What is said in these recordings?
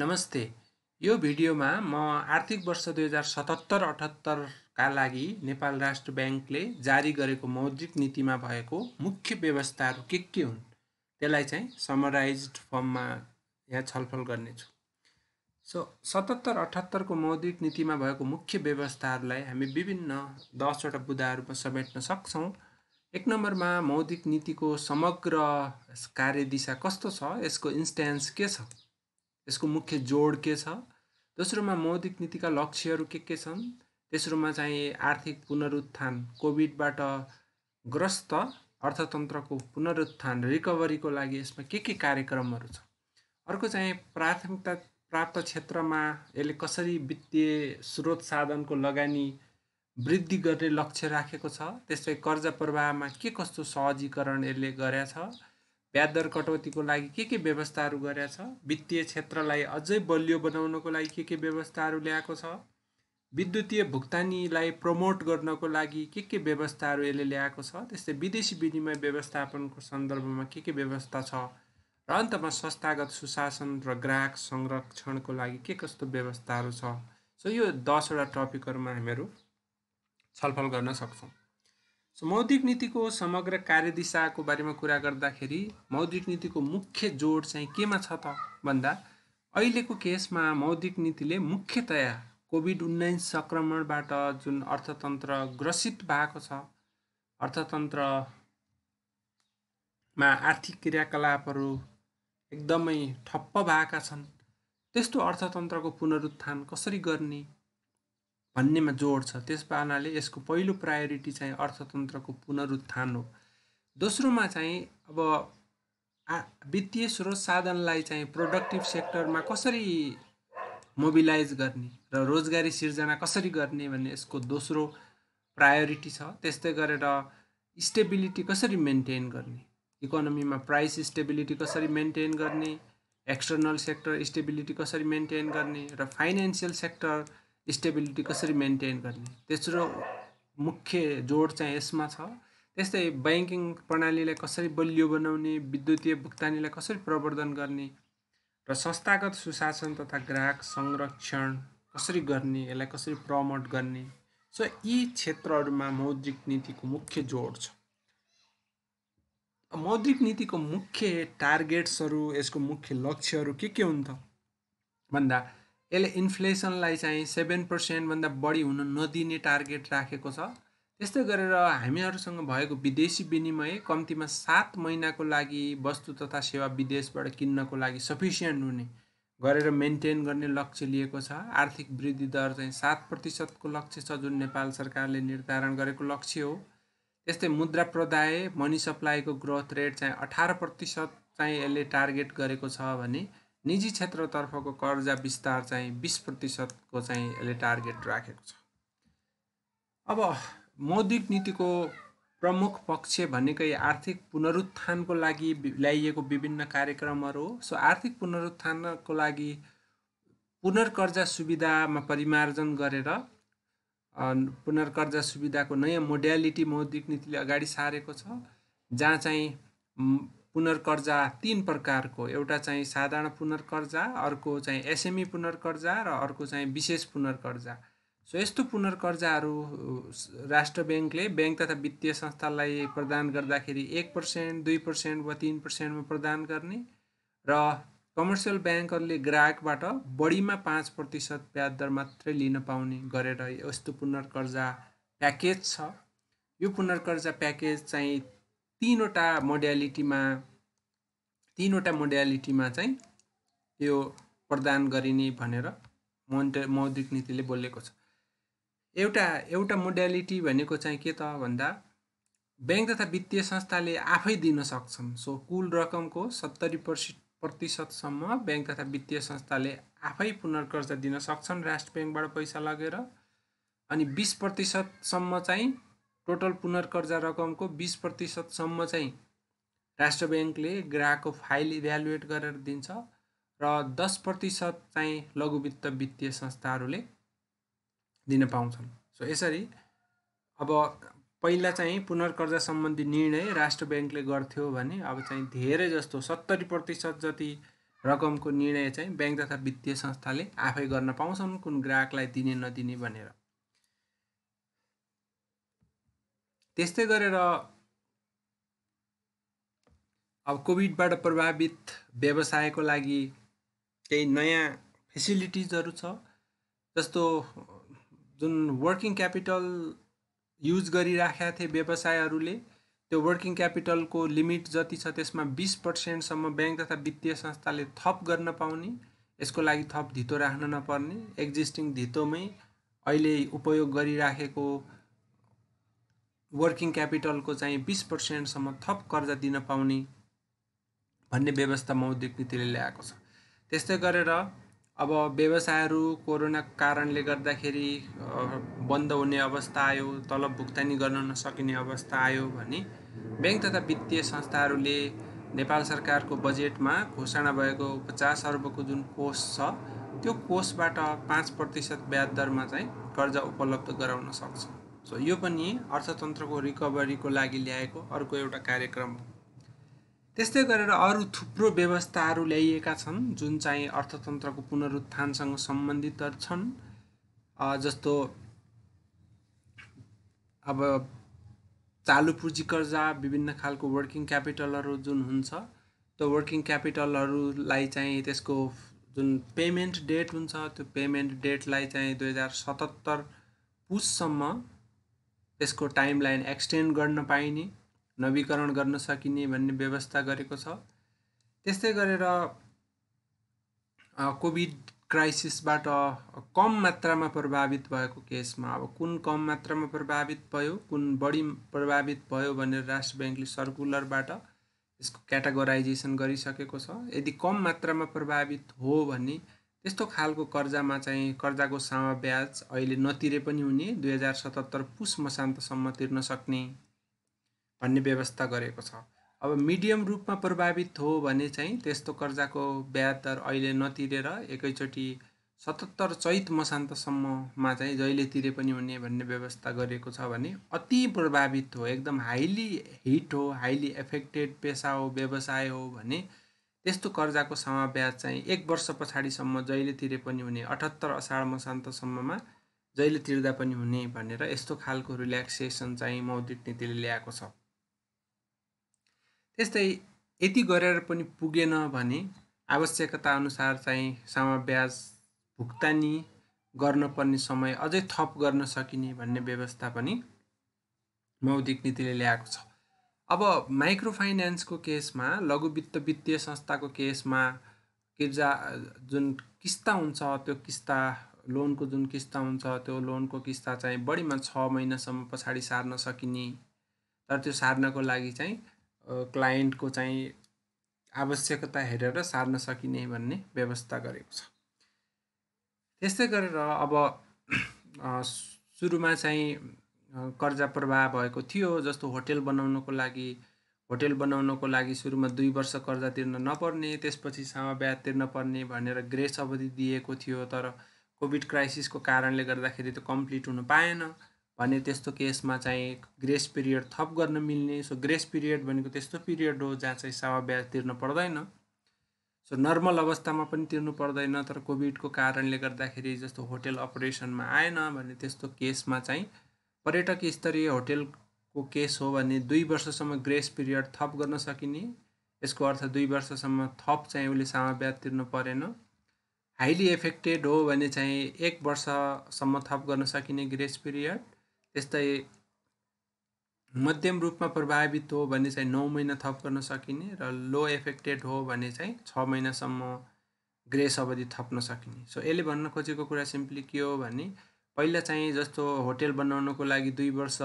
नमस्ते यो भिडियोमा म आर्थिक वर्ष दुई हजार सतहत्तर अठहत्तरका लागि नेपाल राष्ट्र ब्याङ्कले जारी गरेको मौद्रिक नीतिमा भएको मुख्य व्यवस्थाहरू के के हुन् त्यसलाई चाहिँ समराइज फर्ममा यहाँ छलफल गर्नेछु सो सतहत्तर अठहत्तरको मौद्रिक नीतिमा भएको मुख्य व्यवस्थाहरूलाई हामी विभिन्न दसवटा बुदाहरूमा समेट्न सक्छौँ एक नम्बरमा मौद्रिक नीतिको समग्र कार्यदिशा कस्तो छ यसको इन्स्ट्यान्स के छ यसको मुख्य जोड के छ दोस्रोमा मौद्रिक नीतिका लक्ष्यहरू के के छन् तेस्रोमा चाहिँ आर्थिक पुनरुत्थान कोभिडबाट ग्रस्त अर्थतन्त्रको पुनरुत्थान रिकभरीको लागि यसमा के के कार्यक्रमहरू छ अर्को चाहिँ प्राथमिकता प्राप्त क्षेत्रमा यसले कसरी वित्तीय स्रोत साधनको लगानी वृद्धि गर्ने लक्ष्य राखेको छ त्यसै कर्जा प्रवाहमा के कस्तो सहजीकरण यसले गरेछ ब्याज दर कटौतीको लागि के के व्यवस्थाहरू गरेका छ वित्तीय क्षेत्रलाई अझै बलियो बनाउनको लागि के के व्यवस्थाहरू ल्याएको छ विद्युतीय भुक्तानीलाई प्रमोट गर्नको लागि के के व्यवस्थाहरू यसले ल्याएको छ त्यस्तै विदेशी विनिमय व्यवस्थापनको सन्दर्भमा के के व्यवस्था छ र अन्तमा संस्थागत सुशासन र ग्राहक संरक्षणको लागि के कस्तो व्यवस्थाहरू छ सो यो दसवटा टपिकहरूमा हामीहरू छलफल गर्न सक्छौँ सो मौद्रिक नीतिको समग्र कार्यदिशाको बारेमा कुरा गर्दाखेरि मौद्रिक नीतिको मुख्य जोड चाहिँ केमा छ त भन्दा अहिलेको केसमा मौद्रिक नीतिले मुख्यतया कोभिड उन्नाइस सङ्क्रमणबाट जुन अर्थतन्त्र ग्रसित भएको छ अर्थतन्त्रमा आर्थिक क्रियाकलापहरू एकदमै ठप्प भएका छन् त्यस्तो अर्थतन्त्रको पुनरुत्थान कसरी गर्ने भन्नेमा जोड छ त्यस पार्नाले यसको पहिलो प्रायोरिटी चाहिँ अर्थतन्त्रको पुनरुत्थान हो दोस्रोमा चाहिँ अब वित्तीय स्रोत साधनलाई चाहिँ प्रोडक्टिभ सेक्टरमा कसरी मोबिलाइज गर्ने र रोजगारी सिर्जना कसरी गर्ने भन्ने यसको दोस्रो प्रायोरिटी छ त्यस्तै गरेर स्टेबिलिटी कसरी मेन्टेन गर्ने इकोनोमीमा प्राइस स्टेबिलिटी कसरी मेन्टेन गर्ने एक्सटर्नल सेक्टर स्टेबिलिटी कसरी मेन्टेन गर्ने र फाइनेन्सियल सेक्टर स्टेबिलिटी कसरी मेन्टेन गर्ने तेस्रो मुख्य जोड चाहिँ यसमा छ त्यस्तै ब्याङ्किङ प्रणालीलाई कसरी बलियो बनाउने विद्युतीय भुक्तानीलाई कसरी प्रवर्धन गर्ने र संस्थागत सुशासन तथा ग्राहक संरक्षण कसरी गर्ने यसलाई कसरी प्रमोट गर्ने सो यी क्षेत्रहरूमा मौद्रिक नीतिको मुख्य जोड छ मौद्रिक नीतिको मुख्य टार्गेट्सहरू यसको मुख्य लक्ष्यहरू के के हुन् त भन्दा यसले इन्फ्लेसनलाई चाहिँ सेभेन पर्सेन्टभन्दा बढी हुन नदिने टार्गेट राखेको छ त्यस्तै गरेर हामीहरूसँग भएको विदेशी विनिमय कम्तीमा सात महिनाको लागि वस्तु तथा सेवा विदेशबाट किन्नको लागि सफिसियन्ट हुने गरेर मेन्टेन गर्ने लक्ष्य लिएको छ आर्थिक वृद्धि दर चाहिँ सात प्रतिशतको लक्ष्य छ जुन नेपाल सरकारले निर्धारण गरेको लक्ष्य हो त्यस्तै मुद्रा प्रदाय मनी सप्लाईको ग्रोथ रेट चाहिँ अठार प्रतिशत चाहिँ यसले टार्गेट गरेको छ भने निजी क्षेत्रतर्फको कर्जा विस्तार चाहिँ बिस प्रतिशतको चाहिँ यसले टार्गेट राखेको छ अब मौद्रिक नीतिको प्रमुख पक्ष भनेकै आर्थिक पुनरुत्थानको लागि ल्याइएको विभिन्न कार्यक्रमहरू हो सो आर्थिक पुनरुत्थानको लागि पुनर्कर्जा सुविधामा परिमार्जन गरेर पुनर्कर्जा सुविधाको नयाँ मोडालिटी मौद्रिक नीतिले अगाडि सारेको छ जहाँ चाहिँ पुनर्कर्जा तिन प्रकारको एउटा चाहिँ साधारण पुनर्कर्जा अर्को चाहिँ एसएमई पुनर्कर्जा र अर्को चाहिँ विशेष पुनर्कर्जा सो यस्तो पुनर्कर्जाहरू राष्ट्र ब्याङ्कले ब्याङ्क तथा वित्तीय संस्थालाई प्रदान गर्दाखेरि एक पर्सेन्ट दुई पर्सेन्ट वा तिन पर्सेन्टमा प्रदान गर्ने र कमर्सियल ब्याङ्कहरूले ग्राहकबाट बढीमा पाँच प्रतिशत ब्याज दर मात्रै लिन पाउने गरेर यस्तो पुनर्कर्जा प्याकेज छ यो पुनर्कर्जा प्याकेज चाहिँ तिनवटा मोडालिटीमा तिनवटा मोडालिटीमा चाहिँ यो प्रदान गरिने भनेर मन्त्र मौद्रिक नीतिले बोलेको छ एउटा एउटा मोडालिटी भनेको चाहिँ के त भन्दा ब्याङ्क तथा वित्तीय संस्थाले आफै दिन सक्छन् सो कुल रकमको सत्तरी पर्सि प्रतिशतसम्म ब्याङ्क तथा वित्तीय संस्थाले आफै पुनर्कर्जा दिन सक्छन् राष्ट्र ब्याङ्कबाट पैसा लगेर अनि बिस प्रतिशतसम्म चाहिँ टोटल पुनर्कर्जा रकमको बिस प्रतिशतसम्म चाहिँ राष्ट्र ब्याङ्कले ग्राहकको फाइल इभ्यालुएट गरेर दिन्छ र दस प्रतिशत चाहिँ लघुवित्त वित्तीय संस्थाहरूले दिन पाउँछन् सो यसरी अब पहिला चाहिँ पुनर्कर्जा सम्बन्धी निर्णय राष्ट्र ब्याङ्कले गर्थ्यो भने अब चाहिँ धेरै जस्तो सत्तरी प्रतिशत जति रकमको निर्णय चाहिँ ब्याङ्क तथा वित्तीय संस्थाले आफै गर्न पाउँछन् कुन ग्राहकलाई दिने नदिने भनेर त्यस्तै गरेर अब कोभिडबाट प्रभावित व्यवसायको लागि केही नयाँ फेसिलिटिजहरू छ जस्तो जुन वर्किङ क्यापिटल युज गरिराखेका थिए व्यवसायहरूले त्यो वर्किङ क्यापिटलको लिमिट जति छ त्यसमा बिस पर्सेन्टसम्म ब्याङ्क तथा वित्तीय संस्थाले थप गर्न पाउने यसको लागि थप धितो राख्न नपर्ने एक्जिस्टिङ धितोमै अहिले उपयोग गरिराखेको वर्किङ क्यापिटलको चाहिँ बिस पर्सेन्टसम्म थप कर्जा दिन पाउने भन्ने व्यवस्था मौद्रिक नीतिले ल्याएको छ त्यस्तै गरेर अब व्यवसायहरू कोरोना कारणले गर्दाखेरि बन्द हुने अवस्था आयो तलब भुक्तानी गर्न नसकिने अवस्था आयो भने ब्याङ्क तथा वित्तीय संस्थाहरूले नेपाल सरकारको बजेटमा घोषणा भएको पचास अर्बको जुन कोष छ त्यो कोषबाट पाँच प्रतिशत ब्याज दरमा चाहिँ कर्जा उपलब्ध गराउन सक्छ सो यो पनि अर्थतन्त्रको रिकभरीको लागि ल्याएको अर्को एउटा कार्यक्रम हो त्यस्तै गरेर अरू थुप्रो व्यवस्थाहरू ल्याइएका छन् जुन चाहिँ अर्थतन्त्रको पुनरुत्थानसँग सम्बन्धित छन् जस्तो अब चालु पुँजी कर्जा विभिन्न खालको वर्किङ क्यापिटलहरू जुन हुन्छ त्यो वर्किङ क्यापिटलहरूलाई चाहिँ त्यसको जुन पेमेन्ट डेट हुन्छ त्यो पेमेन्ट डेटलाई चाहिँ दुई हजार सतहत्तर पुससम्म त्यसको टाइमलाइन एक्सटेन्ड गर्न पाइने नवीकरण गर्न सकिने भन्ने व्यवस्था गरेको छ त्यस्तै गरेर कोभिड क्राइसिसबाट कम मात्रामा प्रभावित भएको केसमा अब कुन कम मात्रामा प्रभावित भयो कुन बढी प्रभावित भयो भनेर राष्ट्र ब्याङ्कले सर्कुलरबाट यसको क्याटागोराइजेसन गरिसकेको छ यदि कम मात्रामा प्रभावित हो भने यस्तो खालको कर्जामा चाहिँ कर्जाको सामा ब्याज अहिले नतिरे पनि हुने दुई हजार सतहत्तर पुस मसान्तसम्म तिर्न सक्ने भन्ने व्यवस्था गरेको छ अब मिडियम रूपमा प्रभावित हो भने चाहिँ त्यस्तो कर्जाको ब्याज दर अहिले नतिरेर एकैचोटि सतहत्तर चैत मसान्तसम्ममा चाहिँ जहिले तिरे पनि हुने भन्ने व्यवस्था गरिएको छ भने अति प्रभावित हो एकदम हाइली हिट हो हाइली एफेक्टेड पेसा हो व्यवसाय हो भने यस्तो कर्जाको समाव्याज चाहिँ एक वर्ष पछाडिसम्म जहिले तिरे पनि हुने अठहत्तर असाढ मसान्तसम्ममा जहिले तिर्दा पनि हुने भनेर यस्तो खालको रिल्याक्सेसन चाहिँ मौद्रिक नीतिले ल्याएको छ त्यस्तै यति गरेर पनि पुगेन भने आवश्यकता अनुसार चाहिँ समाव्याज भुक्तानी गर्नपर्ने समय अझै थप गर्न सकिने भन्ने व्यवस्था पनि मौद्रिक नीतिले ल्याएको छ अब माइक्रो फाइनेन्सको केसमा लघु वित्त वित्तीय संस्थाको केसमा किर्जा जुन किस्ता हुन्छ त्यो किस्ता लोनको जुन किस्ता हुन्छ त्यो लोनको किस्ता चाहिँ बढीमा छ महिनासम्म पछाडि सार्न सकिने तर त्यो सार्नको लागि चाहिँ क्लाइन्टको चाहिँ आवश्यकता हेरेर सार्न सकिने भन्ने व्यवस्था गरेको छ त्यस्तै गरेर अब सुरुमा चाहिँ कर्जा प्रवाह भएको थियो जस्तो होटेल बनाउनको लागि होटेल बनाउनको लागि सुरुमा दुई वर्ष कर्जा तिर्न नपर्ने त्यसपछि सामा ब्याज तिर्न पर्ने भनेर ग्रेस अवधि दिएको थियो तर कोभिड क्राइसिसको कारणले गर्दाखेरि त कम्प्लिट हुन पाएन भने त्यस्तो केसमा चाहिँ ग्रेस पिरियड थप गर्न मिल्ने सो ग्रेस पिरियड भनेको त्यस्तो पिरियड हो जहाँ चाहिँ सावा ब्याज तिर्न पर्दैन सो नर्मल अवस्थामा पनि तिर्नु पर्दैन तर कोभिडको कारणले गर्दाखेरि जस्तो होटेल अपरेसनमा आएन भने त्यस्तो केसमा चाहिँ पर्यटक स्तरीय होटेलको केस हो भने दुई वर्षसम्म ग्रेस पिरियड थप गर्न सकिने यसको अर्थ दुई वर्षसम्म थप चाहिँ उसले सामा ब्याज तिर्नु परेन हाइली एफेक्टेड हो भने चाहिँ एक वर्षसम्म थप गर्न सकिने ग्रेस पिरियड त्यस्तै मध्यम रूपमा प्रभावित हो भने चाहिँ नौ महिना थप गर्न सकिने र लो एफेक्टेड हो भने चाहिँ छ महिनासम्म ग्रेस अवधि थप्न सकिने सो यसले भन्न खोजेको कुरा सिम्पली के हो भने पहिला चाहिँ जस्तो होटेल बनाउनको लागि दुई वर्ष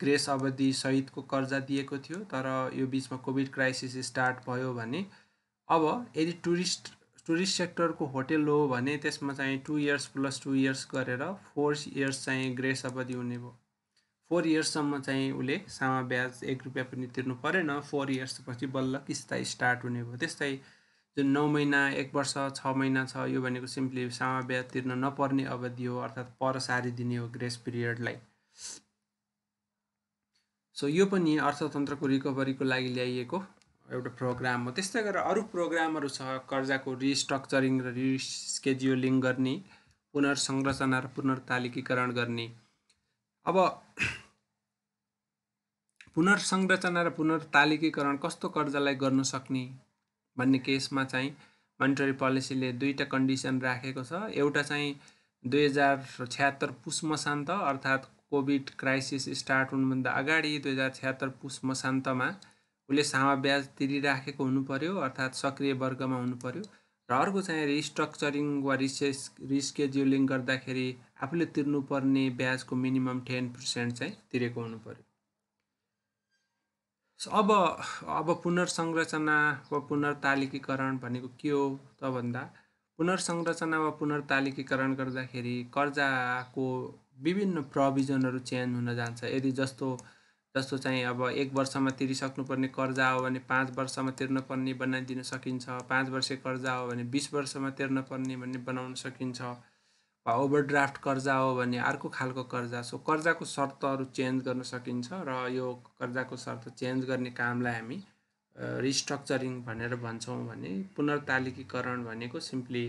ग्रेस अवधि सहितको कर्जा दिएको थियो तर यो बिचमा कोभिड क्राइसिस स्टार्ट भयो भने अब यदि टुरिस्ट टुरिस्ट सेक्टरको होटेल हो भने त्यसमा चाहिँ two years plus two years गरेर फोर इयर्स चाहिँ ग्रेस अवधि हुने भयो फोर इयर्ससम्म चाहिँ उसले सामा ब्याज एक रुपियाँ पनि तिर्नु परेन फोर इयर्सपछि बल्ल किस्ता स्टार्ट हुने भयो त्यस्तै जुन नौ महिना एक वर्ष छ महिना छ यो भनेको सिम्पली सामा तिर्न नपर्ने अवधि हो अर्थात् पर सारिदिने हो ग्रेस पिरियडलाई सो यो पनि अर्थतन्त्रको रिकभरीको लागि ल्याइएको एउटा प्रोग्राम हो त्यस्तै गरेर अरू प्रोग्रामहरू छ कर्जाको रिस्ट्रक्चरिङ र रिस्केज्युलिङ गर्ने पुनर्संरचना र पुनर्तालिकीकरण गर्ने अब पुनर्संरचना र पुनर्तालिकीकरण कस्तो कर्जालाई गर्न सक्ने भन्ने केसमा चाहिँ मोनिटरी पोलिसीले दुईवटा कन्डिसन राखेको छ एउटा चाहिँ दुई हजार छ्यात्तर पुस मसान्त अर्थात् कोभिड क्राइसिस स्टार्ट हुनुभन्दा अगाडि दुई हजार छ्यात्तर पुस मसान्तमा उसले सामा ब्याज तिरिराखेको पऱ्यो अर्थात् सक्रिय वर्गमा हुनु पऱ्यो र अर्को चाहिँ रिस्ट्रक्चरिङ वा रिसेस रिस्केज्युलिङ गर्दाखेरि आफूले तिर्नुपर्ने ब्याजको मिनिमम टेन पर्सेन्ट चाहिँ तिरेको हुनु पऱ्यो अब अब पुनर्संरचना वा पुनर्तालिकीकरण भनेको के हो त भन्दा पुनर्संरचना वा पुनर्तालिकीकरण गर्दाखेरि कर्जाको विभिन्न प्रोभिजनहरू चेन्ज हुन जान्छ यदि जस्तो जस्तो चाहिँ अब एक वर्षमा तिरिसक्नुपर्ने कर्जा हो भने पाँच वर्षमा तिर्न बनाइदिन सकिन्छ पाँच वर्ष कर्जा हो भने बिस वर्षमा तिर्न भन्ने बनाउन सकिन्छ वा ओभरड्राफ्ट कर्जा हो भने अर्को खालको कर्जा सो कर्जाको शर्तहरू चेन्ज गर्न सकिन्छ र यो कर्जाको शर्त चेन्ज गर्ने कामलाई हामी रिस्ट्रक्चरिङ भनेर भन्छौँ भने पुनर्तालिकीकरण भनेको सिम्पली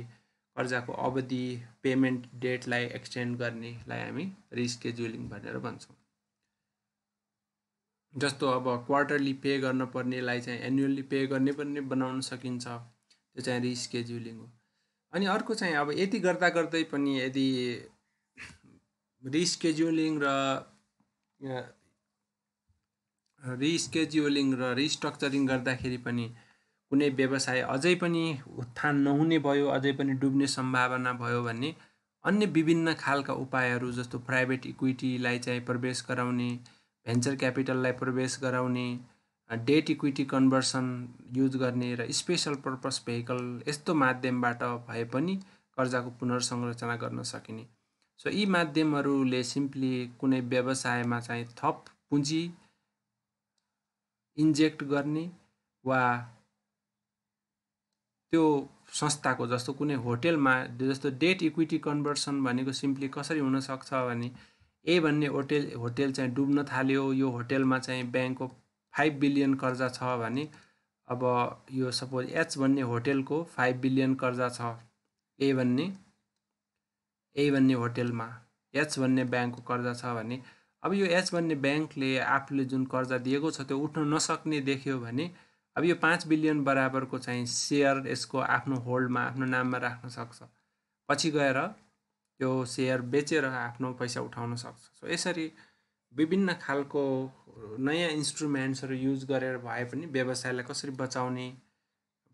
कर्जाको अवधि पेमेन्ट डेटलाई एक्सटेन्ड गर्नेलाई हामी रिस्केजुलिङ भनेर भन्छौँ जस्तो अब क्वार्टरली पे गर्नुपर्नेलाई चाहिँ एन्युअल्ली पे गर्ने पनि बनाउन सकिन्छ त्यो चाहिँ रिस्केजुलिङ हो अनि अर्को चाहिँ अब यति गर्दा गर्दै पनि यदि रिस्केज्युलिङ र रिस्केड्युलिङ र रिस्ट्रक्चरिङ गर्दाखेरि पनि कुनै व्यवसाय अझै पनि उत्थान नहुने भयो अझै पनि डुब्ने सम्भावना भयो भने अन्य विभिन्न खालका उपायहरू जस्तो प्राइभेट इक्विटीलाई चाहिँ प्रवेश गराउने भेन्चर क्यापिटललाई प्रवेश गराउने डेट इक्विटी कन्भर्सन युज गर्ने र स्पेसल पर्पस भेहिकल यस्तो माध्यमबाट भए पनि कर्जाको पुनर्संरचना गर्न सकिने सो यी माध्यमहरूले सिम्पली कुनै व्यवसायमा चाहिँ थप पुँजी इन्जेक्ट गर्ने वा त्यो संस्थाको जस्तो कुनै होटेलमा जस्तो डेट इक्विटी कन्भर्सन भनेको सिम्पली कसरी हुनसक्छ भने ए भन्ने होटेल होटेल चाहिँ डुब्न थाल्यो यो होटेलमा चाहिँ ब्याङ्कको फाइभ बिलियन कर्जा छ भने अब यो सपोज एच भन्ने होटेलको फाइभ बिलियन कर्जा छ ए भन्ने ए भन्ने होटेलमा एच भन्ने ब्याङ्कको कर्जा छ भने अब यो एच भन्ने ब्याङ्कले आफूले जुन कर्जा दिएको छ त्यो उठ्न नसक्ने देख्यो भने अब यो पाँच बिलियन बराबरको चाहिँ सेयर यसको आफ्नो होल्डमा आफ्नो नाममा राख्न सक्छ पछि गएर त्यो सेयर बेचेर आफ्नो पैसा उठाउन सक्छ सो यसरी विभिन्न खालको नयाँ इन्स्ट्रुमेन्ट्सहरू युज गरेर भए पनि व्यवसायलाई कसरी बचाउने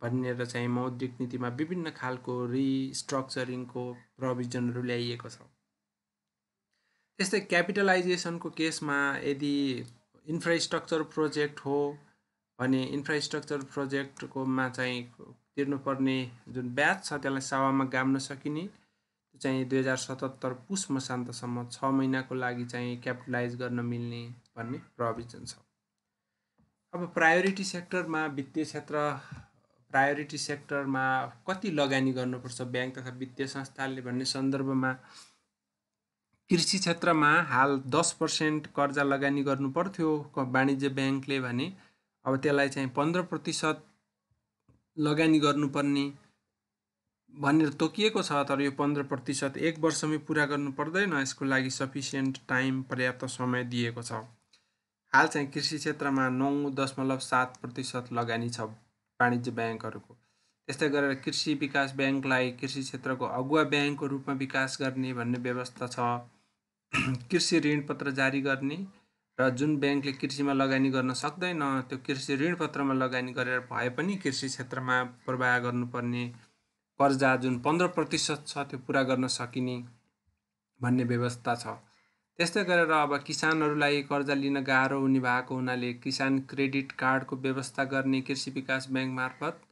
भनेर चाहिँ मौद्रिक नीतिमा विभिन्न खालको रिस्ट्रक्चरिङको प्रोभिजनहरू ल्याइएको छ त्यस्तै क्यापिटलाइजेसनको केसमा यदि इन्फ्रास्ट्रक्चर प्रोजेक्ट हो भने इन्फ्रास्ट्रक्चर प्रोजेक्टकोमा चाहिँ तिर्नुपर्ने जुन ब्याज छ त्यसलाई सावामा गाम्न सकिने चाहिँ दुई हजार सतहत्तर पुस मसान्तसम्म छ महिनाको लागि चाहिँ क्यापिटलाइज गर्न मिल्ने भन्ने प्रोभिजन छ अब प्रायोरिटी सेक्टरमा वित्तीय क्षेत्र प्रायोरिटी सेक्टरमा कति लगानी गर्नुपर्छ ब्याङ्क तथा वित्तीय संस्थाले भन्ने सन्दर्भमा कृषि क्षेत्रमा हाल दस पर्सेन्ट कर्जा लगानी गर्नु पर्थ्यो वाणिज्य ब्याङ्कले भने अब त्यसलाई चाहिँ पन्ध्र प्रतिशत लगानी गर्नुपर्ने भनेर तोकिएको छ तर यो पन्ध्र प्रतिशत एक वर्षमै पुरा गर्नु पर्दैन यसको लागि सफिसियन्ट टाइम पर्याप्त समय दिएको छ हाल चाहिँ कृषि क्षेत्रमा नौ दशमलव सात प्रतिशत लगानी छ वाणिज्य ब्याङ्कहरूको त्यस्तै गरेर कृषि विकास ब्याङ्कलाई कृषि क्षेत्रको अगुवा ब्याङ्कको रूपमा विकास गर्ने भन्ने व्यवस्था छ कृषि ऋणपत्र जारी गर्ने र जुन ब्याङ्कले कृषिमा लगानी गर्न सक्दैन त्यो कृषि ऋणपत्रमा लगानी गरेर भए पनि कृषि क्षेत्रमा प्रवाह गर्नुपर्ने कर्जा जुन पन्ध्र प्रतिशत छ त्यो पुरा गर्न सकिने भन्ने व्यवस्था छ त्यस्तै गरेर अब किसानहरूलाई कर्जा लिन गाह्रो हुने भएको हुनाले किसान क्रेडिट कार्डको व्यवस्था गर्ने कृषि विकास ब्याङ्क मार्फत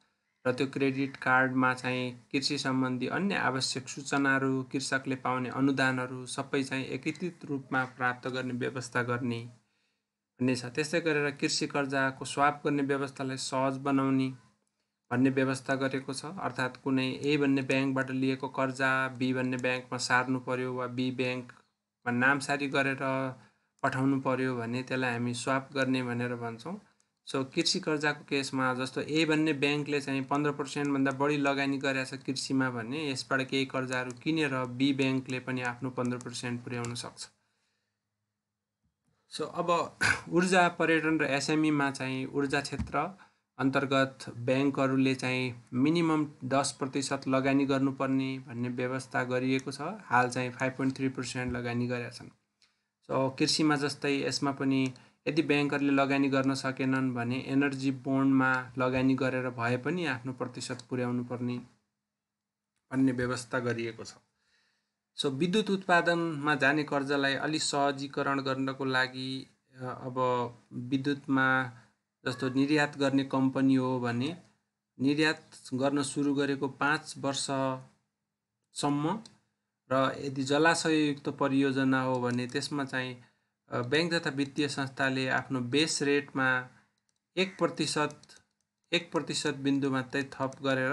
र त्यो क्रेडिट कार्डमा चाहिँ कृषि सम्बन्धी अन्य आवश्यक सूचनाहरू कृषकले पाउने अनुदानहरू सबै चाहिँ एकीकृत रूपमा प्राप्त गर्ने व्यवस्था गर्ने भन्ने छ त्यस्तै गरेर कृषि कर्जाको स्वाप गर्ने व्यवस्थालाई सहज बनाउने भन्ने व्यवस्था गरेको छ अर्थात् कुनै ए भन्ने ब्याङ्कबाट लिएको कर्जा बी भन्ने ब्याङ्कमा सार्नु पर्यो वा बी ब्याङ्कमा नामसारी गरेर पठाउनु पर्यो भने त्यसलाई हामी स्वाप गर्ने भनेर भन्छौँ सो कृषि कर्जाको केसमा जस्तो ए भन्ने ब्याङ्कले चाहिँ पन्ध्र पर्सेन्टभन्दा बढी लगानी गरेको छ कृषिमा भने यसबाट केही कर्जाहरू किनेर बी ब्याङ्कले पनि आफ्नो पन्ध्र पर्सेन्ट पुर्याउन सक्छ सो अब ऊर्जा पर्यटन र एसएमईमा e चाहिँ ऊर्जा क्षेत्र अन्तर्गत ब्याङ्कहरूले चाहिँ मिनिमम दस प्रतिशत लगानी गर्नुपर्ने भन्ने व्यवस्था गरिएको छ हाल चाहिँ फाइभ पोइन्ट थ्री पर्सेन्ट लगानी गरेका छन् सो कृषिमा जस्तै यसमा पनि यदि ब्याङ्कहरूले लगानी गर्न सकेनन् भने एनर्जी बोन्डमा लगानी गरेर भए पनि आफ्नो प्रतिशत पुर्याउनु पर्ने भन्ने व्यवस्था गरिएको छ सो विद्युत उत्पादनमा जाने कर्जालाई अलिक सहजीकरण गर्नको लागि अब विद्युतमा जस्तो निर्यात गर्ने कम्पनी हो भने निर्यात गर्न सुरु गरेको पाँच वर्षसम्म र यदि जलाशययुक्त परियोजना हो भने त्यसमा चाहिँ ब्याङ्क तथा वित्तीय संस्थाले आफ्नो बेस रेटमा एक प्रतिशत एक प्रतिशत बिन्दु मात्रै थप गरेर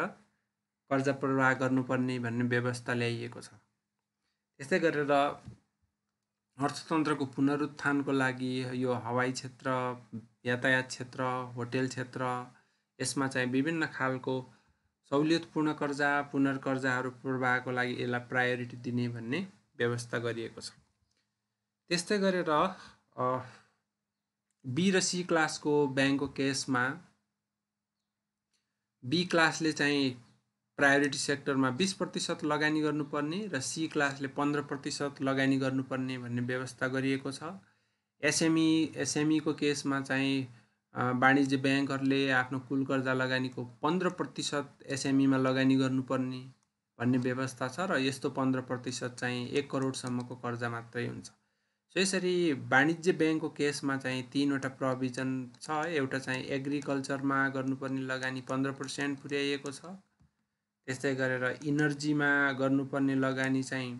कर्जा प्रवाह गर्नुपर्ने भन्ने व्यवस्था ल्याइएको छ त्यस्तै गरेर अर्थतन्त्रको पुनरुत्थानको लागि यो हवाई क्षेत्र यातायात क्षेत्र होटेल क्षेत्र यसमा चाहिँ विभिन्न खालको सहुलियतपूर्ण कर्जा पुनर्कर्जाहरू प्रवाहको लागि यसलाई प्रायोरिटी दिने भन्ने व्यवस्था गरिएको छ त्यस्तै गरेर बी र सी क्लासको ब्याङ्कको केसमा बी क्लासले चाहिँ प्रायोरिटी सेक्टरमा बिस प्रतिशत लगानी गर्नुपर्ने र सी क्लासले पन्ध्र प्रतिशत लगानी गर्नुपर्ने भन्ने व्यवस्था गरिएको छ एसएमई एसएमईको केसमा चाहिँ वाणिज्य ब्याङ्कहरूले आफ्नो कुल कर्जा लगानीको पन्ध्र प्रतिशत एसएमईमा लगानी गर्नुपर्ने भन्ने व्यवस्था छ र यस्तो पन्ध्र प्रतिशत चाहिँ एक करोडसम्मको कर्जा मात्रै हुन्छ सो यसरी वाणिज्य ब्याङ्कको केसमा चाहिँ तिनवटा प्रोभिजन छ एउटा चाहिँ एग्रिकल्चरमा गर्नुपर्ने लगानी पन्ध्र पर्सेन्ट पुर्याइएको छ त्यस्तै गरेर इनर्जीमा गर्नुपर्ने लगानी चाहिँ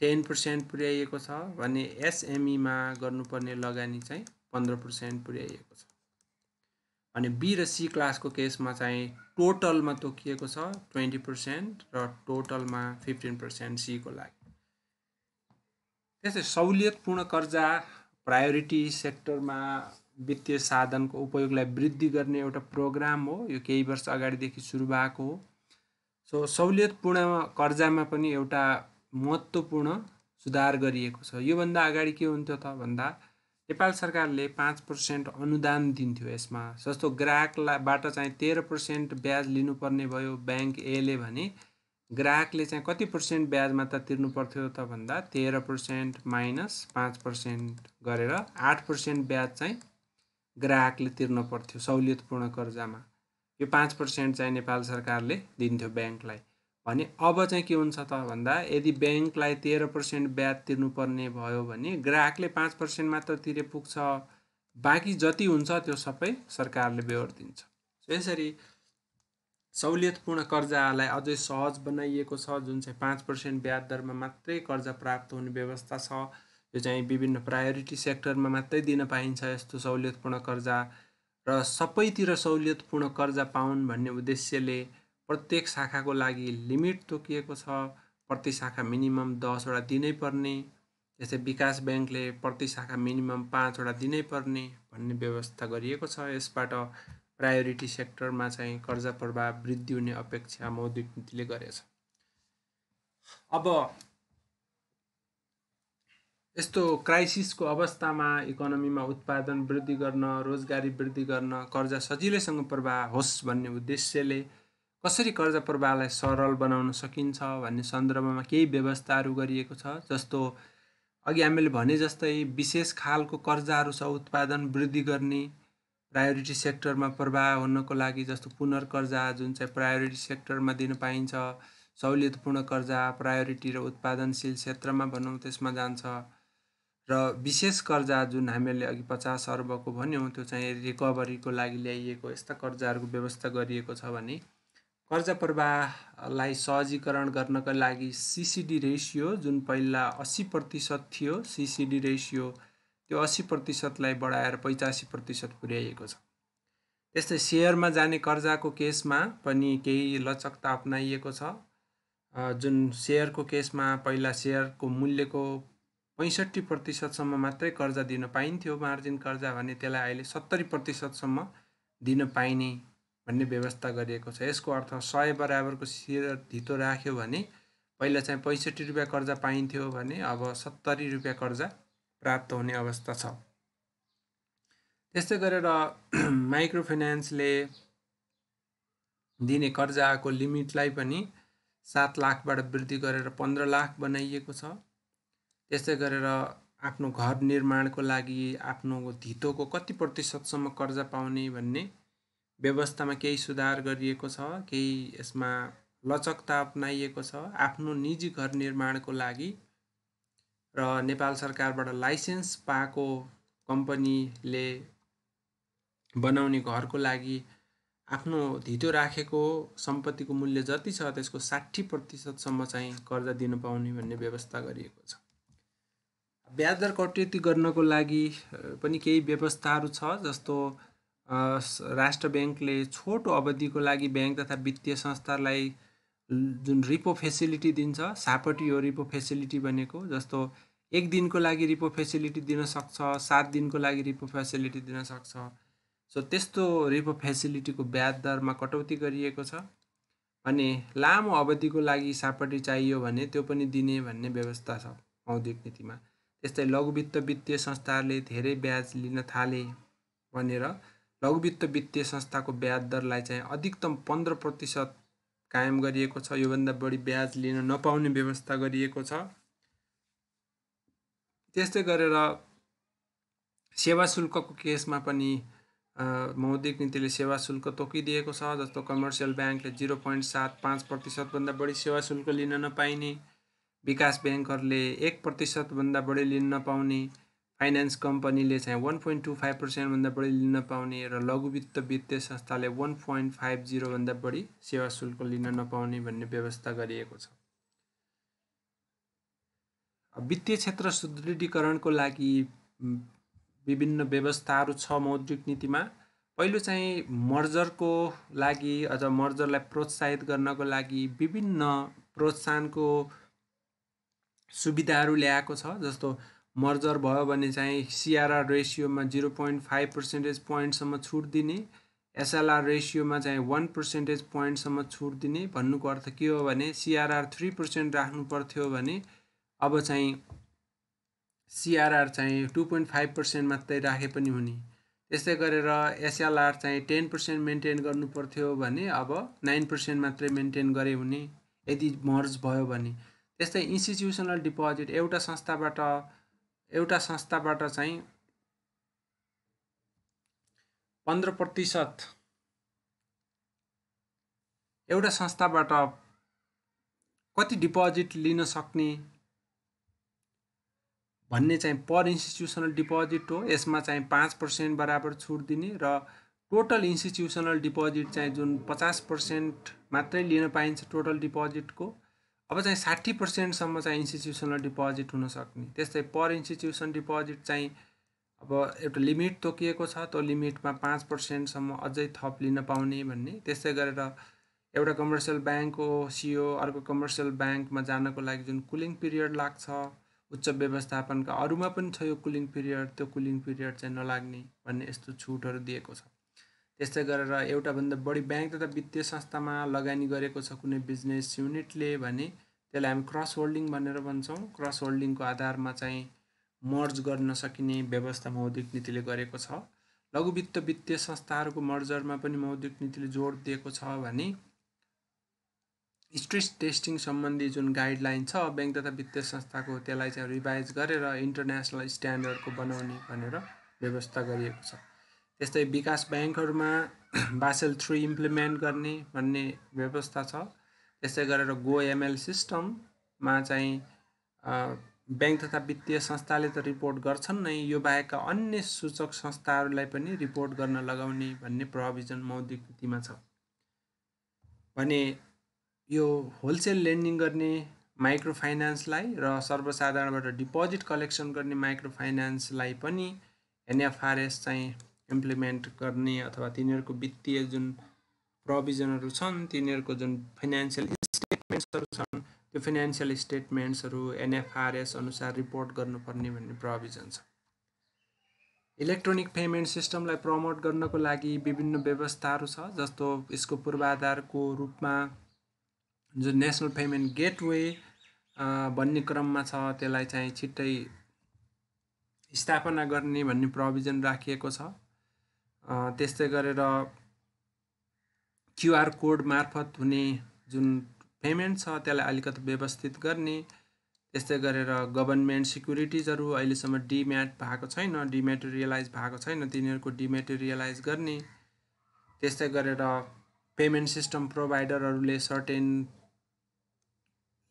टेन पर्सेन्ट पुर्याइएको छ भने एसएमईमा e गर्नुपर्ने लगानी चाहिँ पन्ध्र पर्सेन्ट पुर्याइएको छ अनि बी र सी क्लासको केसमा चाहिँ टोटलमा तोकिएको छ ट्वेन्टी पर्सेन्ट र टोटलमा फिफ्टिन पर्सेन्ट सीको लागि त्यस्तै सहुलियतपूर्ण कर्जा प्रायोरिटी सेक्टरमा वित्तीय साधनको उपयोगलाई वृद्धि गर्ने एउटा प्रोग्राम हो यो केही वर्ष अगाडिदेखि सुरु भएको हो सो सहुलियतपूर्ण कर्जामा पनि एउटा महत्त्वपूर्ण सुधार गरिएको छ योभन्दा अगाडि के हुन्थ्यो त भन्दा नेपाल सरकारले पाँच पर्सेन्ट अनुदान दिन्थ्यो यसमा जस्तो ग्राहकलाईबाट चाहिँ तेह्र पर्सेन्ट ब्याज लिनुपर्ने भयो ब्याङ्क एले भने ग्राहकले चाहिँ कति पर्सेन्ट ब्याजमा त तिर्नु पर्थ्यो त भन्दा तेह्र पर्सेन्ट माइनस पाँच पर्सेन्ट गरेर आठ पर्सेन्ट ब्याज चाहिँ ग्राहकले तिर्न पर्थ्यो सहुलियतपूर्ण कर्जामा यो पाँच पर्सेन्ट चाहिँ नेपाल सरकारले दिन्थ्यो ब्याङ्कलाई भने अब चाहिँ के हुन्छ त भन्दा यदि ब्याङ्कलाई तेह्र पर्सेन्ट ब्याज तिर्नुपर्ने भयो भने ग्राहकले पाँच पर्सेन्ट मात्र तिरे पुग्छ बाँकी जति हुन्छ त्यो सबै सरकारले बेहोर दिन्छ यसरी सहुलियतपूर्ण कर्जालाई अझै सहज बनाइएको छ जुन चाहिँ पाँच पर्सेन्ट ब्याज दरमा मात्रै कर्जा प्राप्त हुने व्यवस्था छ यो चाहिँ विभिन्न प्रायोरिटी सेक्टरमा मात्रै दिन पाइन्छ यस्तो सहुलियतपूर्ण कर्जा र सबैतिर सहुलियतपूर्ण कर्जा पाउन् भन्ने उद्देश्यले प्रत्येक शाखाको लागि लिमिट तोकिएको छ प्रति शाखा मिनिमम दसवटा दिनै पर्ने जस्तै विकास ब्याङ्कले प्रति शाखा मिनिमम पाँचवटा दिनै पर्ने भन्ने व्यवस्था गरिएको छ यसबाट प्रायोरिटी सेक्टरमा चाहिँ कर्जा प्रभाव वृद्धि हुने अपेक्षा मौद्रिक नीतिले गरेछ अब यस्तो क्राइसिसको अवस्थामा इकोनोमीमा उत्पादन वृद्धि गर्न रोजगारी वृद्धि गर्न कर्जा सजिलैसँग प्रभाव होस् भन्ने उद्देश्यले कसरी कर्जा प्रवाहलाई सरल बनाउन सकिन्छ भन्ने सन्दर्भमा केही व्यवस्थाहरू गरिएको छ जस्तो अघि हामीले भने जस्तै विशेष खालको कर्जाहरू छ उत्पादन वृद्धि गर्ने प्रायोरिटी सेक्टरमा प्रवाह हुनको लागि जस्तो पुनर्कर्जा जुन चाहिँ प्रायोरिटी सेक्टरमा दिन पाइन्छ सहुलियतपूर्ण कर्जा प्रायोरिटी र उत्पादनशील क्षेत्रमा भनौँ त्यसमा जान्छ र विशेष कर्जा जुन हामीले अघि पचास अर्बको भन्यौँ त्यो चाहिँ रिकभरीको लागि ल्याइएको यस्ता कर्जाहरूको व्यवस्था गरिएको छ भने कर्जा प्रवाहलाई सहजीकरण गर्नका लागि सिसिडी रेसियो जुन पहिला अस्सी प्रतिशत थियो सिसिडी रेसियो त्यो अस्सी प्रतिशतलाई बढाएर पैँचासी प्रतिशत पुर्याइएको छ त्यस्तै सेयरमा जाने कर्जाको केसमा पनि केही लचकता अप्नाइएको छ जुन सेयरको केसमा पहिला सेयरको मूल्यको पैँसठी प्रतिशतसम्म मात्रै कर्जा दिन पाइन्थ्यो मार्जिन कर्जा भने त्यसलाई अहिले सत्तरी प्रतिशतसम्म दिन पाइने भन्ने व्यवस्था गरिएको छ यसको अर्थ सय बराबरको सिर धितो राख्यो भने पहिला चाहिँ पैँसठी रुपियाँ कर्जा पाइन्थ्यो भने अब सत्तरी रुपियाँ कर्जा प्राप्त हुने अवस्था छ त्यस्तै गरेर माइक्रो फाइनेन्सले दिने कर्जाको लिमिटलाई पनि सात लाखबाट वृद्धि गरेर पन्ध्र लाख बनाइएको छ त्यस्तै गरेर आफ्नो घर निर्माणको लागि आफ्नो धितोको कति प्रतिशतसम्म कर्जा पाउने भन्ने व्यवस्थामा केही सुधार गरिएको छ केही यसमा लचकता अप्नाइएको छ आफ्नो निजी घर निर्माणको लागि र नेपाल सरकारबाट लाइसेन्स पाएको कम्पनीले बनाउने घरको लागि आफ्नो धितो राखेको सम्पत्तिको मूल्य जति छ त्यसको साठी प्रतिशतसम्म चाहिँ कर्जा दिनु पाउने भन्ने व्यवस्था गरिएको छ ब्याज दर कटौती गर्नको लागि पनि केही व्यवस्थाहरू छ जस्तो राष्ट्र ब्याङ्कले छोटो अवधिको लागि ब्याङ्क तथा वित्तीय संस्थालाई जुन रिपो फेसिलिटी दिन्छ सापटी हो रिपो फेसिलिटी भनेको जस्तो एक दिनको लागि रिपो फेसिलिटी दिन सक्छ सात दिनको लागि रिपो फेसिलिटी दिन सक्छ सो त्यस्तो रिपो फेसिलिटीको ब्याज दरमा कटौती गरिएको छ अनि लामो अवधिको लागि सापटी चाहियो भने त्यो पनि दिने भन्ने व्यवस्था छ मौद्रिक नीतिमा त्यस्तै लघुवित्त वित्तीय संस्थाहरूले धेरै ब्याज लिन थाले भनेर लघुवित्त वित्तीय संस्थाको ब्याज दरलाई चाहिँ अधिकतम पन्ध्र प्रतिशत कायम गरिएको छ योभन्दा बढी ब्याज लिन नपाउने व्यवस्था गरिएको छ त्यस्तै गरेर सेवा शुल्कको केसमा पनि मौद्रिक नीतिले सेवा शुल्क तोकिदिएको छ जस्तो कमर्सियल ब्याङ्कले जिरो पोइन्ट सात पाँच प्रतिशतभन्दा बढी सेवा शुल्क लिन नपाइने विकास ब्याङ्कहरूले एक प्रतिशतभन्दा बढी लिन नपाउने फाइनेन्स कम्पनीले चाहिँ वान पोइन्ट टू फाइभ पर्सेन्टभन्दा बढी लिन पाउने र लघु वित्त वित्तीय संस्थाले वान पोइन्ट फाइभ जिरोभन्दा बढी सेवा शुल्क लिन नपाउने भन्ने व्यवस्था गरिएको छ वित्तीय क्षेत्र सुदृढीकरणको लागि विभिन्न व्यवस्थाहरू छ मौद्रिक नीतिमा पहिलो चाहिँ मर्जरको लागि अथवा मर्जरलाई प्रोत्साहित गर्नको लागि विभिन्न प्रोत्साहनको सुविधाहरू ल्याएको छ जस्तो मर्जर भयो भने चाहिँ सिआरआर रेसियोमा जिरो पोइन्ट फाइभ पर्सेन्टेज पोइन्टसम्म छुट दिने एसएलआर रेसियोमा चाहिँ वान पर्सेन्टेज पोइन्टसम्म छुट दिने भन्नुको अर्थ के हो भने सिआरआर थ्री पर्सेन्ट राख्नु पर्थ्यो भने अब चाहिँ सिआरआर चाहिँ टु पोइन्ट फाइभ पर्सेन्ट मात्रै राखे पनि हुने त्यस्तै गरेर एसएलआर चाहिँ टेन पर्सेन्ट मेन्टेन गर्नु पर्थ्यो भने अब नाइन पर्सेन्ट मात्रै मेन्टेन गरे हुने यदि मर्ज भयो भने त्यस्तै इन्स्टिट्युसनल डिपोजिट एउटा संस्थाबाट एउटा संस्थाबाट चाहिँ पन्ध्र प्रतिशत एउटा संस्थाबाट कति डिपोजिट लिन सक्ने भन्ने चाहिँ पर इन्स्टिट्युसनल डिपोजिट हो यसमा चाहिँ पाँच पर्सेन्ट बराबर छुट दिने र टोटल इन्स्टिट्युसनल डिपोजिट चाहिँ जुन पचास पर्सेन्ट मात्रै लिन पाइन्छ टोटल डिपोजिटको अब चाहिँ साठी पर्सेन्टसम्म चाहिँ इन्स्टिट्युसनल डिपोजिट हुनसक्ने त्यस्तै पर इन्स्टिट्युसन डिपोजिट चाहिँ अब एउटा लिमिट तोकिएको छ त्यो लिमिटमा पाँच पर्सेन्टसम्म अझै थप लिन पाउने भन्ने त्यस्तै गरेर एउटा कमर्सियल ब्याङ्कको सिओ अर्को कमर्सियल ब्याङ्कमा जानको लागि जुन कुलिङ पिरियड लाग्छ उच्च व्यवस्थापनका अरूमा पनि छ यो कुलिङ पिरियड त्यो कुलिङ पिरियड चाहिँ नलाग्ने भन्ने यस्तो छुटहरू दिएको छ त्यस्तै गरेर एउटाभन्दा बढी ब्याङ्क तथा वित्तीय संस्थामा लगानी गरेको छ कुनै बिजनेस युनिटले भने त्यसलाई हामी क्रस होल्डिङ भनेर भन्छौँ क्रस होल्डिङको आधारमा चाहिँ मर्ज गर्न सकिने व्यवस्था मौद्रिक नीतिले गरेको छ लघु वित्त वित्तीय संस्थाहरूको मर्जरमा पनि मौद्रिक नीतिले जोड दिएको छ भने स्ट्रेस टेस्टिङ सम्बन्धी जुन गाइडलाइन छ ब्याङ्क तथा वित्तीय संस्थाको त्यसलाई चाहिँ रिभाइज गरेर इन्टरनेसनल स्ट्यान्डर्डको बनाउने भनेर व्यवस्था गरिएको छ त्यस्तै विकास ब्याङ्कहरूमा बासेल थ्री इम्प्लिमेन्ट गर्ने भन्ने व्यवस्था छ त्यस्तै गरेर गो एमएल सिस्टममा चाहिँ ब्याङ्क तथा वित्तीय संस्थाले त रिपोर्ट गर्छन् नै यो बाहेकका अन्य सूचक संस्थाहरूलाई पनि रिपोर्ट गर्न लगाउने भन्ने प्रोभिजन मौद्रिक नीतिमा छ भने यो होलसेल लेन्डिङ गर्ने माइक्रो फाइनेन्सलाई र सर्वसाधारणबाट डिपोजिट कलेक्सन गर्ने माइक्रो फाइनेन्सलाई पनि एनएफआरएस चाहिँ इम्प्लिमेन्ट गर्ने अथवा तिनीहरूको वित्तीय जुन प्रोभिजनहरू छन् तिनीहरूको जुन फाइनेन्सियल स्टेटमेन्ट्सहरू छन् त्यो फाइनेन्सियल स्टेटमेन्ट्सहरू एनएफआरएस अनुसार रिपोर्ट गर्नुपर्ने भन्ने प्रोभिजन छ इलेक्ट्रोनिक पेमेन्ट सिस्टमलाई प्रमोट गर्नको लागि विभिन्न व्यवस्थाहरू छ जस्तो यसको पूर्वाधारको रूपमा जुन नेसनल पेमेन्ट गेटवे भन्ने क्रममा छ त्यसलाई चाहिँ छिट्टै स्थापना गर्ने भन्ने प्रोभिजन राखिएको छ त्यस्तै गरेर क्युआर कोड मार्फत हुने जुन पेमेन्ट छ त्यसलाई अलिकति व्यवस्थित गर्ने त्यस्तै गरेर गभर्मेन्ट सिक्युरिटिजहरू अहिलेसम्म डिम्याट भएको छैन डिमेटेरियलाइज भएको छैन तिनीहरूको डिमेटेरियलाइज गर्ने त्यस्तै गरेर पेमेन्ट सिस्टम प्रोभाइडरहरूले सर्टेन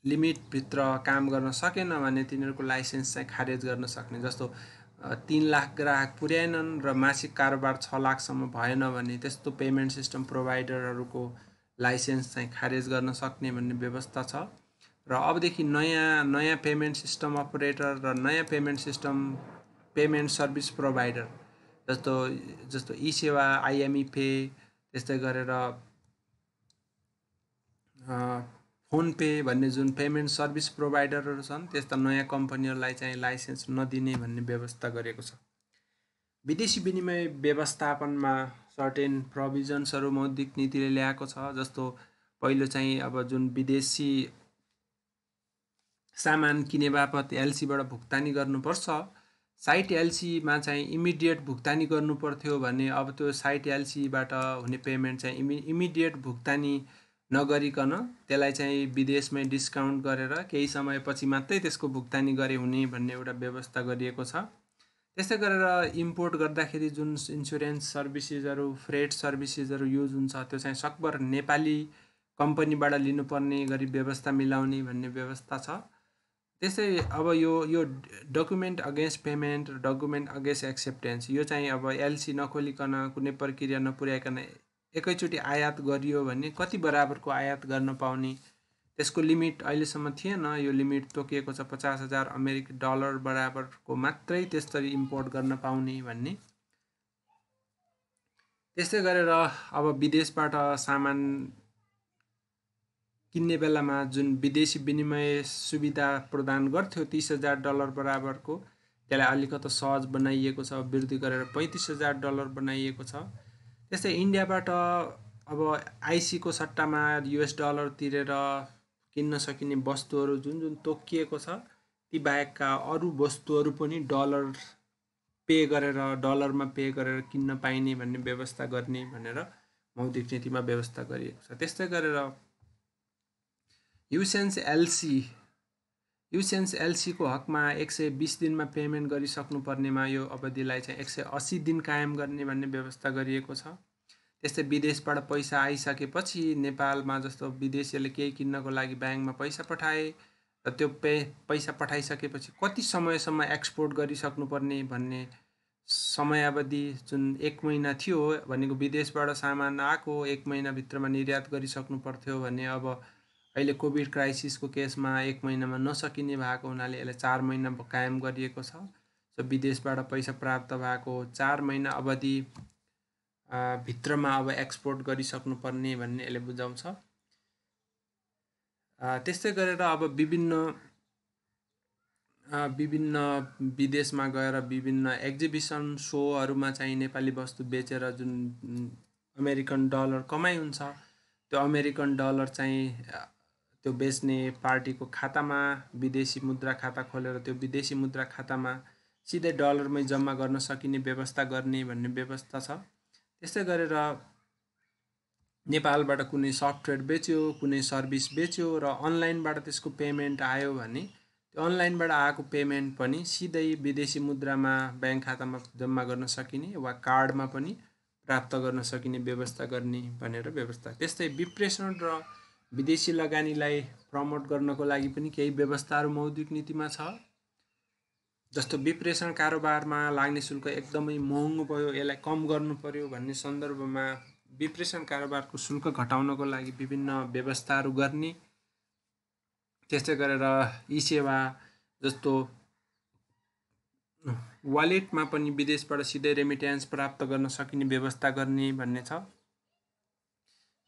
लिमिटभित्र काम गर्न सकेन भने तिनीहरूको लाइसेन्स चाहिँ खारेज गर्न सक्ने जस्तो तिन लाख ग्राहक पुर्याएनन् र मासिक कारोबार छ लाखसम्म भएन भने त्यस्तो पेमेन्ट सिस्टम प्रोभाइडरहरूको लाइसेन्स चाहिँ खारेज गर्न सक्ने भन्ने व्यवस्था छ र अबदेखि नयाँ नयाँ पेमेन्ट सिस्टम अपरेटर र नयाँ payment system payment service provider जस्तो जस्तो ई सेवा आइएमई पे त्यस्तै गरेर फोन पे भन्ने जुन पेमेन्ट सर्भिस प्रोभाइडरहरू छन् त्यस्ता नयाँ कम्पनीहरूलाई चाहिँ लाइसेन्स नदिने भन्ने व्यवस्था गरेको छ विदेशी विनिमय व्यवस्थापनमा सर्टेन प्रोभिजन्सहरू मौद्रिक नीतिले ल्याएको छ जस्तो पहिलो चाहिँ अब जुन विदेशी सामान किने बापत एलसीबाट भुक्तानी गर्नुपर्छ साइट एलसीमा चाहिँ इमिडिएट भुक्तानी गर्नुपर्थ्यो भने अब त्यो साइट एलसीबाट हुने पेमेन्ट चाहिँ इमि इमिडिएट भुक्तानी नगरिकन त्यसलाई चाहिँ विदेशमै डिस्काउन्ट गरेर केही समयपछि मात्रै त्यसको भुक्तानी गरे हुने भन्ने एउटा व्यवस्था गरिएको छ त्यस्तै गरेर इम्पोर्ट गर्दाखेरि जुन इन्सुरेन्स सर्भिसेसहरू फ्रेड सर्भिसेसहरू युज हुन्छ त्यो चाहिँ सकभर नेपाली कम्पनीबाट लिनुपर्ने गरी व्यवस्था मिलाउने भन्ने व्यवस्था छ त्यस्तै अब यो यो डकुमेन्ट अगेन्स्ट पेमेन्ट र डकुमेन्ट अगेन्स्ट एक्सेप्टेन्स यो चाहिँ अब एलसी नखोलिकन कुनै प्रक्रिया नपुर्याइकन एकैचोटि आयात गरियो भने कति बराबरको आयात गर्न पाउने त्यसको लिमिट अहिलेसम्म थिएन यो लिमिट तोकिएको छ पचास हजार अमेरिकी डलर बराबरको मात्रै त्यसरी इम्पोर्ट गर्न पाउने भन्ने त्यस्तै गरेर अब विदेशबाट सामान किन्ने बेलामा जुन विदेशी विनिमय सुविधा प्रदान गर्थ्यो तिस हजार डलर बराबरको त्यसलाई अलिकति सहज बनाइएको छ वृद्धि गरेर पैँतिस हजार डलर बनाइएको छ त्यस्तै इन्डियाबाट अब आइसीको सट्टामा युएस डलर तिरेर किन्न सकिने वस्तुहरू जुन जुन तोकिएको छ ती बाहेकका अरू वस्तुहरू पनि डलर पे गरेर डलरमा पे गरेर किन्न पाइने भन्ने व्यवस्था गर्ने भनेर मौद्रिक नीतिमा व्यवस्था गरिएको छ त्यस्तै गरेर युसेन्स एलसी युसेन्स एलसीको हकमा एक सय बिस दिनमा पेमेन्ट गरिसक्नुपर्नेमा यो अवधिलाई चाहिँ एक सय अस्सी दिन कायम गर्ने भन्ने व्यवस्था गरिएको छ त्यस्तै विदेशबाट पैसा आइसकेपछि नेपालमा जस्तो विदेशीहरूले केही किन्नको लागि ब्याङ्कमा पैसा पठाए र त्यो पे पैसा पठाइसकेपछि कति समयसम्म एक्सपोर्ट गरिसक्नुपर्ने भन्ने समयावधि जुन एक महिना थियो भनेको विदेशबाट सामान आएको एक महिनाभित्रमा निर्यात गरिसक्नु पर्थ्यो भने अब अहिले कोभिड क्राइसिसको केसमा एक महिनामा नसकिने भएको हुनाले यसलाई चार महिना कायम गरिएको छ सो विदेशबाट पैसा प्राप्त भएको चार महिना अवधि भित्रमा अब एक्सपोर्ट गरिसक्नुपर्ने भन्ने यसले बुझाउँछ त्यस्तै गरेर अब विभिन्न विभिन्न विदेशमा गएर विभिन्न एक्जिबिसन सोहरूमा चाहिँ नेपाली वस्तु बेचेर जुन अमेरिकन डलर कमाइ हुन्छ त्यो अमेरिकन डलर चाहिँ त्यो बेच्ने पार्टीको खातामा विदेशी मुद्रा खाता खोलेर त्यो विदेशी मुद्रा खातामा सिधै डलरमै जम्मा गर्न सकिने व्यवस्था गर्ने भन्ने व्यवस्था छ त्यस्तै गरेर नेपालबाट कुनै सफ्टवेयर बेच्यो कुनै सर्भिस बेच्यो र अनलाइनबाट त्यसको पेमेन्ट आयो भने त्यो अनलाइनबाट आएको पेमेन्ट पनि सिधै विदेशी मुद्रामा ब्याङ्क खातामा जम्मा गर्न सकिने वा कार्डमा पनि प्राप्त गर्न सकिने व्यवस्था गर्ने भनेर व्यवस्था त्यस्तै विप्रेषण र विदेशी लगानीलाई प्रमोट गर्नको लागि पनि केही व्यवस्थाहरू मौद्रिक नीतिमा छ जस्तो विप्रेषण कारोबारमा लाग्ने शुल्क एकदमै महँगो भयो यसलाई कम गर्नु पर्यो भन्ने सन्दर्भमा विप्रेषण कारोबारको शुल्क घटाउनको लागि विभिन्न व्यवस्थाहरू गर्ने त्यस्तै गरेर ई सेवा जस्तो वालेटमा पनि विदेशबाट सिधै रेमिट्यान्स प्राप्त गर्न सकिने व्यवस्था गर्ने भन्ने छ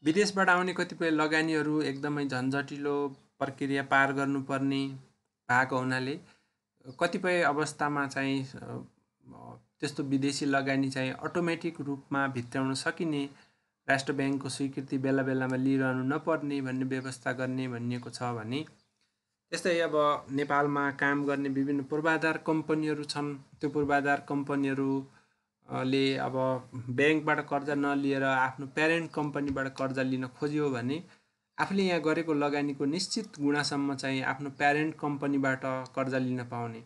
विदेशबाट आउने कतिपय लगानीहरू एकदमै झन्झटिलो प्रक्रिया पार गर्नुपर्ने भएको हुनाले कतिपय अवस्थामा चाहिँ त्यस्तो विदेशी लगानी चाहिँ अटोमेटिक रूपमा भित्राउन सकिने राष्ट्र ब्याङ्कको स्वीकृति बेला बेलामा लिइरहनु नपर्ने भन्ने व्यवस्था गर्ने भनिएको छ भने यस्तै अब नेपालमा काम गर्ने विभिन्न पूर्वाधार कम्पनीहरू छन् त्यो पूर्वाधार कम्पनीहरू ले अब ब्याङ्कबाट कर्जा नलिएर आफ्नो प्यारेन्ट कम्पनीबाट कर्जा लिन खोज्यो भने आफूले यहाँ गरेको लगानीको निश्चित गुणासम्म चाहिँ आफ्नो प्यारेन्ट कम्पनीबाट कर्जा लिन पाउने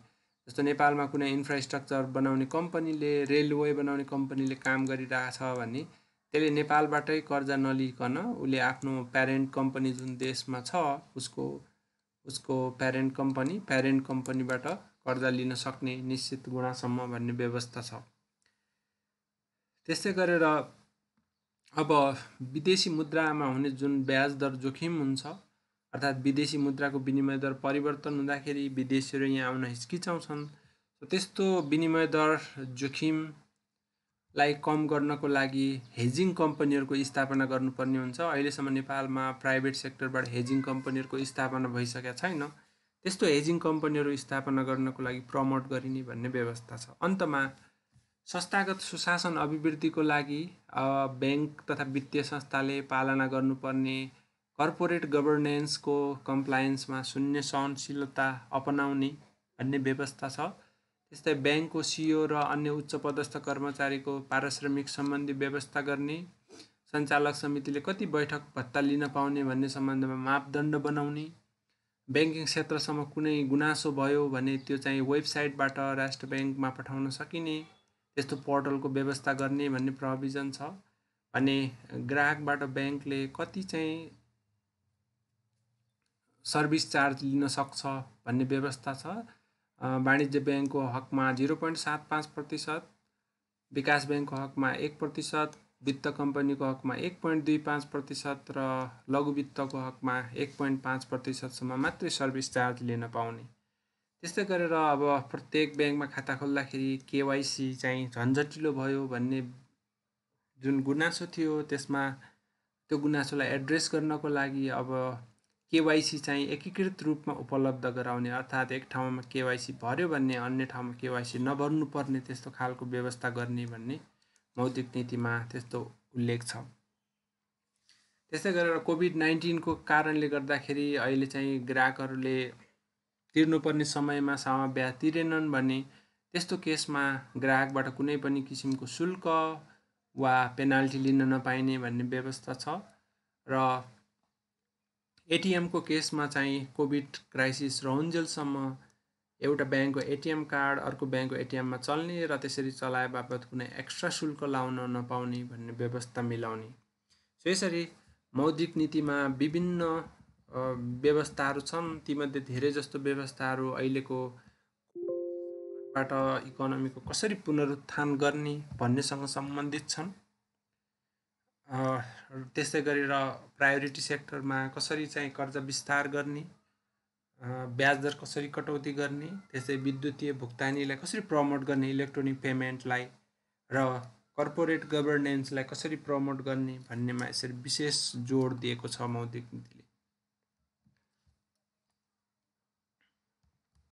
जस्तो नेपालमा कुनै इन्फ्रास्ट्रक्चर बनाउने कम्पनीले रेलवे बनाउने कम्पनीले काम गरिरहेछ भने त्यसले नेपालबाटै कर्जा नलिकन उसले आफ्नो प्यारेन्ट कम्पनी जुन देशमा छ उसको उसको प्यारेन्ट कम्पनी प्यारेन्ट कम्पनीबाट कर्जा लिन सक्ने निश्चित गुणासम्म भन्ने व्यवस्था छ त्यस्तै गरेर अब विदेशी मुद्रामा हुने जुन ब्याज दर जोखिम हुन्छ अर्थात् विदेशी मुद्राको विनिमय दर परिवर्तन हुँदाखेरि विदेशीहरू यहाँ आउन हिचकिचाउँछन् त्यस्तो विनिमय दर जोखिमलाई कम गर्नको लागि हेजिङ कम्पनीहरूको स्थापना गर्नुपर्ने हुन्छ अहिलेसम्म नेपालमा प्राइभेट सेक्टरबाट हेजिङ कम्पनीहरूको स्थापना भइसकेको छैन त्यस्तो हेजिङ कम्पनीहरू स्थापना गर्नको लागि प्रमोट गरिने भन्ने व्यवस्था छ अन्तमा संस्थागत सुशासन अभिवृद्धिको लागि ब्याङ्क तथा वित्तीय संस्थाले पालना गर्नुपर्ने कर्पोरेट गभर्नेन्सको कम्प्लायन्समा शून्य सहनशीलता अपनाउने भन्ने व्यवस्था छ त्यस्तै ब्याङ्कको सिओ र अन्य उच्च पदस्थ कर्मचारीको पारिश्रमिक सम्बन्धी व्यवस्था गर्ने सञ्चालक समितिले कति बैठक भत्ता लिन पाउने भन्ने सम्बन्धमा मापदण्ड बनाउने ब्याङ्किङ क्षेत्रसम्म कुनै गुनासो भयो भने त्यो चाहिँ वेबसाइटबाट राष्ट्र ब्याङ्कमा पठाउन सकिने यस्तो पोर्टलको व्यवस्था गर्ने भन्ने प्रोभिजन छ अनि ग्राहकबाट ब्याङ्कले कति चाहिँ सर्भिस चार्ज लिन सक्छ भन्ने व्यवस्था छ वाणिज्य ब्याङ्कको हकमा जिरो पोइन्ट सात पाँच प्रतिशत विकास ब्याङ्कको हकमा एक प्रतिशत वित्त कम्पनीको हकमा एक पोइन्ट दुई पाँच प्रतिशत र लघु वित्तको हकमा एक पोइन्ट पाँच प्रतिशतसम्म मात्रै सर्भिस चार्ज लिन पाउने त्यस्तै गरेर अब प्रत्येक ब्याङ्कमा खाता खोल्दाखेरि केवाइसी चाहिँ झन्झटिलो भयो भन्ने जुन गुनासो थियो त्यसमा त्यो गुनासोलाई एड्रेस गर्नको लागि अब केवाइसी चाहिँ एकीकृत रूपमा उपलब्ध गराउने अर्थात् एक ठाउँमा केवाइसी भर्यो भन्ने अन्य ठाउँमा केवाइसी नभर्नुपर्ने त्यस्तो खालको व्यवस्था गर्ने भन्ने मौद्रिक नीतिमा त्यस्तो उल्लेख छ त्यस्तै गरेर कोभिड नाइन्टिनको कारणले गर्दाखेरि अहिले चाहिँ ग्राहकहरूले तिर्नुपर्ने समयमा सामा बिहा तिरेनन् भने त्यस्तो केसमा ग्राहकबाट कुनै पनि किसिमको शुल्क वा पेनाल्टी लिन नपाइने भन्ने व्यवस्था छ र एटिएमको केसमा चाहिँ कोभिड क्राइसिस रहन्जेलसम्म एउटा ब्याङ्कको एटिएम कार्ड अर्को ब्याङ्कको एटिएममा चल्ने र त्यसरी चलाए बापत कुनै एक्स्ट्रा शुल्क लाउन नपाउने भन्ने व्यवस्था मिलाउने सो यसरी मौद्रिक नीतिमा विभिन्न व्यवस्थाहरू छन् तीमध्ये धेरै जस्तो व्यवस्थाहरू अहिलेको बाट इकोनोमीको कसरी पुनरुत्थान गर्ने भन्नेसँग सम्बन्धित छन् त्यस्तै गरेर प्रायोरिटी सेक्टरमा कसरी चाहिँ कर्जा विस्तार गर्ने ब्याज दर कसरी कटौती गर्ने त्यस्तै विद्युतीय भुक्तानीलाई कसरी प्रमोट गर्ने इलेक्ट्रोनिक पेमेन्टलाई र कर्पोरेट गभर्नेन्सलाई कसरी प्रमोट गर्ने भन्नेमा यसरी विशेष जोड दिएको छ मौद्रिक नीतिले